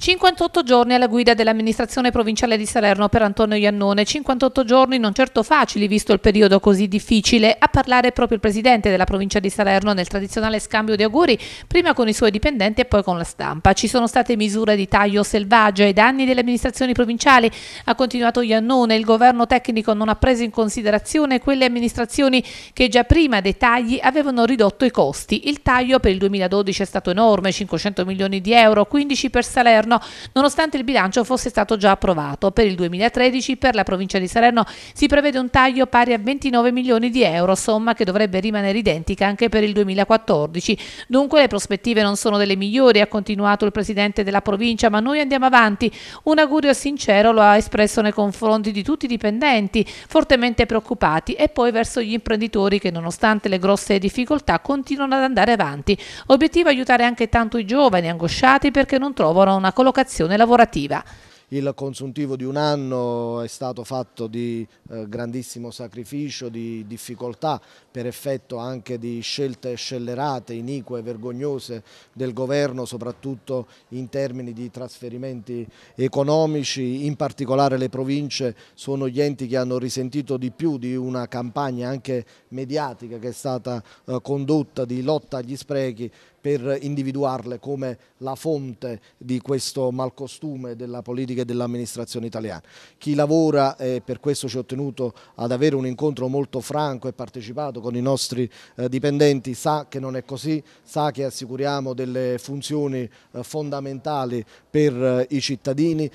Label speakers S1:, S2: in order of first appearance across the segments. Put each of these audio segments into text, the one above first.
S1: 58 giorni alla guida dell'amministrazione provinciale di Salerno per Antonio Iannone, 58 giorni non certo facili visto il periodo così difficile, a parlare proprio il presidente della provincia di Salerno nel tradizionale scambio di auguri, prima con i suoi dipendenti e poi con la stampa. Ci sono state misure di taglio selvaggio ai danni delle amministrazioni provinciali, ha continuato Iannone, il governo tecnico non ha preso in considerazione quelle amministrazioni che già prima dei tagli avevano ridotto i costi. Il taglio per il 2012 è stato enorme, 500 milioni di euro, 15 per Salerno Salerno, nonostante il bilancio fosse stato già approvato. Per il 2013 per la provincia di Salerno si prevede un taglio pari a 29 milioni di euro, somma che dovrebbe rimanere identica anche per il 2014. Dunque le prospettive non sono delle migliori, ha continuato il presidente della provincia, ma noi andiamo avanti. Un augurio sincero lo ha espresso nei confronti di tutti i dipendenti, fortemente preoccupati, e poi verso gli imprenditori che nonostante le grosse difficoltà continuano ad andare avanti. Obiettivo aiutare anche tanto i giovani angosciati perché non trovano una collocazione lavorativa.
S2: Il consuntivo di un anno è stato fatto di eh, grandissimo sacrificio, di difficoltà per effetto anche di scelte scellerate, inique, e vergognose del governo, soprattutto in termini di trasferimenti economici, in particolare le province sono gli enti che hanno risentito di più di una campagna anche mediatica che è stata eh, condotta di lotta agli sprechi per individuarle come la fonte di questo malcostume della politica e dell'amministrazione italiana. Chi lavora, e per questo ci ho tenuto ad avere un incontro molto franco e partecipato con i nostri eh, dipendenti, sa che non è così, sa che assicuriamo delle funzioni eh, fondamentali per eh, i cittadini.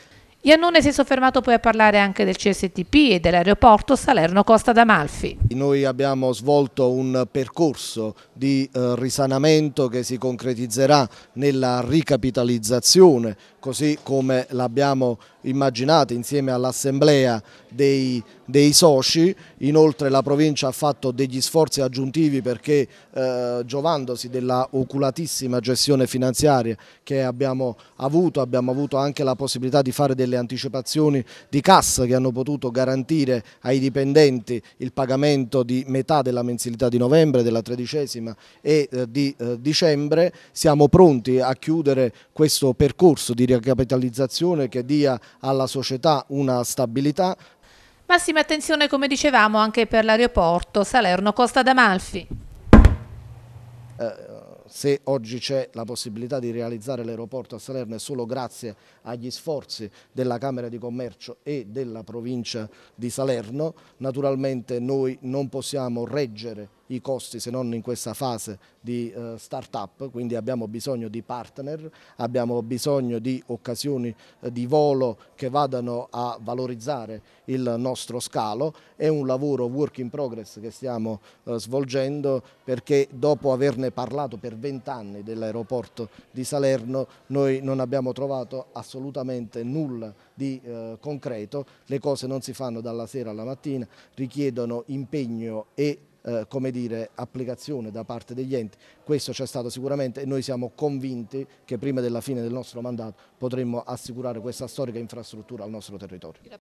S1: Iannone si è soffermato poi a parlare anche del CSTP e dell'aeroporto Salerno-Costa d'Amalfi.
S2: Noi abbiamo svolto un percorso di eh, risanamento che si concretizzerà nella ricapitalizzazione, così come l'abbiamo immaginato insieme all'assemblea dei, dei, soci. Inoltre la provincia ha fatto degli sforzi aggiuntivi perché eh, giovandosi della oculatissima gestione finanziaria che abbiamo avuto, abbiamo avuto anche la possibilità di fare delle delle anticipazioni di cassa che hanno potuto garantire ai dipendenti il pagamento di metà della mensilità di novembre, della tredicesima e eh, di eh, dicembre, siamo pronti a chiudere questo percorso di ricapitalizzazione che dia alla società una stabilità.
S1: Massima attenzione, come dicevamo, anche per l'aeroporto Salerno-Costa d'Amalfi.
S2: Eh, se oggi c'è la possibilità di realizzare l'aeroporto a Salerno è solo grazie agli sforzi della Camera di Commercio e della provincia di Salerno, naturalmente noi non possiamo reggere i costi se non in questa fase di eh, start-up, quindi abbiamo bisogno di partner, abbiamo bisogno di occasioni eh, di volo che vadano a valorizzare il nostro scalo, è un lavoro work in progress che stiamo eh, svolgendo perché dopo averne parlato per vent'anni dell'aeroporto di Salerno noi non abbiamo trovato assolutamente nulla di eh, concreto, le cose non si fanno dalla sera alla mattina, richiedono impegno e eh, come dire, applicazione da parte degli enti. Questo c'è stato sicuramente e noi siamo convinti che prima della fine del nostro mandato potremmo assicurare questa storica infrastruttura al nostro territorio.